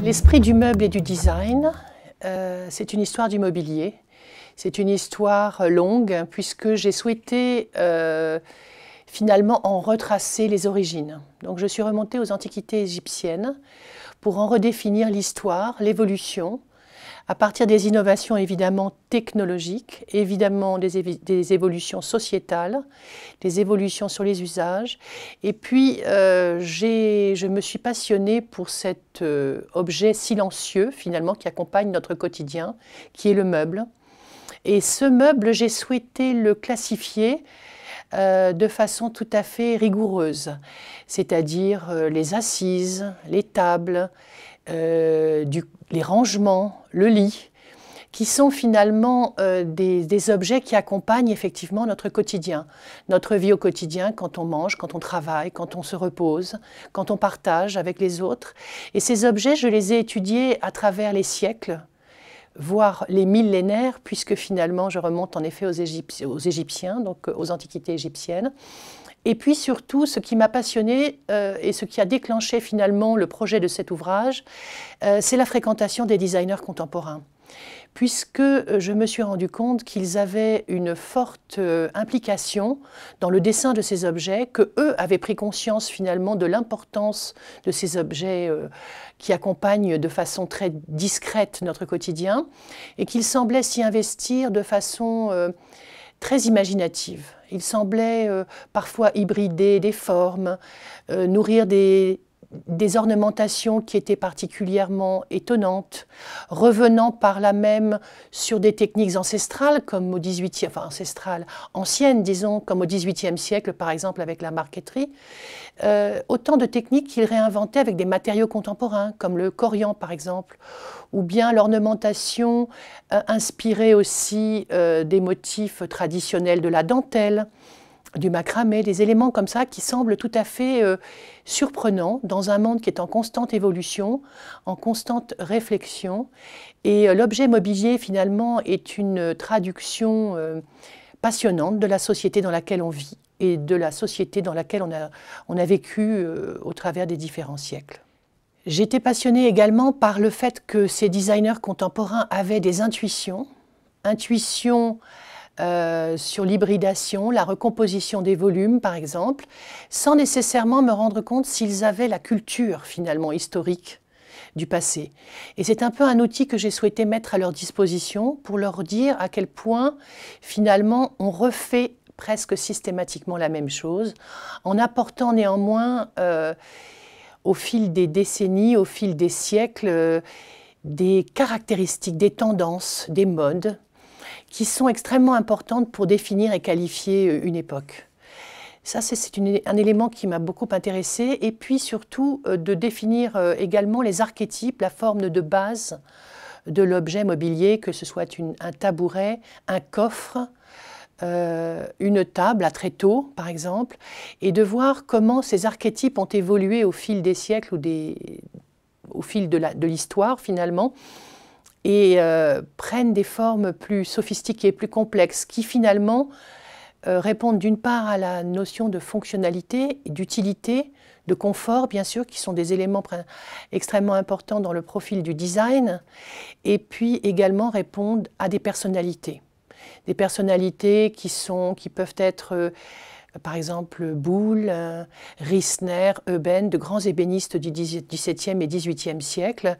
L'esprit du meuble et du design, euh, c'est une histoire du mobilier. C'est une histoire longue puisque j'ai souhaité euh, finalement en retracer les origines. Donc je suis remontée aux antiquités égyptiennes pour en redéfinir l'histoire, l'évolution, à partir des innovations évidemment technologiques, évidemment des, évolutions sociétales, des évolutions sur les usages. Et puis, euh, je me suis passionnée pour cet euh, objet silencieux, finalement, qui accompagne notre quotidien, qui est le meuble. Et ce meuble, j'ai souhaité le classifier euh, de façon tout à fait rigoureuse, c'est-à-dire euh, les assises, les tables, euh, du, les rangements, le lit, qui sont finalement euh, des, objets qui accompagnent effectivement notre quotidien, notre vie au quotidien quand on mange, quand on travaille, quand on se repose, quand on partage avec les autres. Et ces objets, je les ai étudiés à travers les siècles, voire les millénaires, puisque finalement je remonte en effet aux, aux Égyptiens donc euh, aux antiquités égyptiennes, et puis surtout, ce qui m'a passionné euh, et ce qui a déclenché finalement le projet de cet ouvrage, euh, c'est la fréquentation des designers contemporains puisque euh, je me suis rendu compte qu'ils avaient une forte implication dans le dessin de ces objets, que eux avaient pris conscience finalement de l'importance de ces objets qui accompagnent de façon très discrète notre quotidien, et qu'ils semblaient s'y investir de façon très imaginative. Il semblait euh, parfois hybrider des formes, euh, nourrir des, des ornementations qui étaient particulièrement étonnantes, revenant par là même sur des techniques ancestrales, comme au anciennes, disons, comme au XVIIIe siècle, par exemple, avec la marqueterie, euh, autant de techniques qu'il réinventait avec des matériaux contemporains, comme le corian, par exemple, ou bien l'ornementation euh, inspirée aussi euh, des motifs traditionnels de la dentelle, du macramé, des éléments comme ça qui semblent tout à fait euh, surprenants dans un monde qui est en constante évolution, en constante réflexion. Et euh, l'objet mobilier, finalement, est une traduction euh, passionnante de la société dans laquelle on vit et de la société dans laquelle on a, on a vécu au travers des différents siècles. J'étais passionnée également par le fait que ces designers contemporains avaient des intuitions, intuitions euh, sur l'hybridation, la recomposition des volumes par exemple, sans nécessairement me rendre compte s'ils avaient la culture finalement historique du passé. Et c'est un peu un outil que j'ai souhaité mettre à leur disposition pour leur dire à quel point finalement on refait presque systématiquement la même chose, en apportant néanmoins euh, au fil des décennies, au fil des siècles, euh, des caractéristiques, des tendances, des modes qui sont extrêmement importantes pour définir et qualifier euh, une époque. Ça, c'est un élément qui m'a beaucoup intéressé. Et puis surtout, euh, de définir euh, également les archétypes, la forme de base de l'objet mobilier, que ce soit un tabouret, un coffre, une table à tréteau par exemple, et de voir comment ces archétypes ont évolué au fil des siècles ou des, au fil de l'histoire, finalement, et euh, prennent des formes plus sophistiquées, plus complexes, qui finalement euh, répondent d'une part à la notion de fonctionnalité, d'utilité, de confort, bien sûr, qui sont des éléments extrêmement importants dans le profil du design, et puis également répondent à des personnalités. Des personnalités qui, sont, qui peuvent être... Euh, par exemple Boulle, Rissner, Euben, de grands ébénistes du XVIIe et XVIIIe siècle,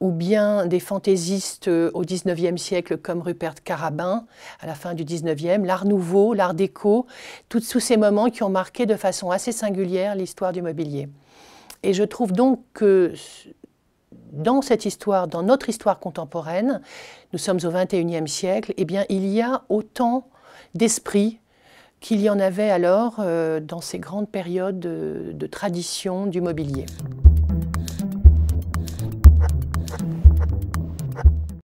ou bien des fantaisistes au XIXe siècle comme Rupert Carabin à la fin du XIXe, l'art nouveau, l'art déco, tous ces moments qui ont marqué de façon assez singulière l'histoire du mobilier. Et je trouve donc que dans cette histoire, dans notre histoire contemporaine, nous sommes au XXIe siècle, eh bien, il y a autant d'esprits, qu'il y en avait alors euh, dans ces grandes périodes de, tradition du mobilier.